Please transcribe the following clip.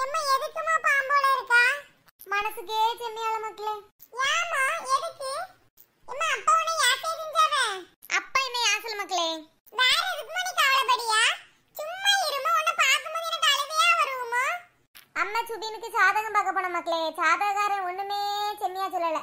எம்மா எதுக்குமா பாம்போல இருக்கா மனசுக்கு செம்மியால மக்களே ஏமா எதுக்கு எம்மா அப்பா உன்னை யாசை செஞ்சாவே அப்பா என்ன யாசல் மக்களே வேற எதுக்குமா நீ கவலைப்படியா சும்மா இருமா உன்னை பார்க்கும்போது எனக்கு அழுகையா வருவோமா அம்மா சுபினுக்கு சாதகம் பார்க்க போன மக்களே சாதகாரன் ஒண்ணுமே செம்மியா சொல்லலை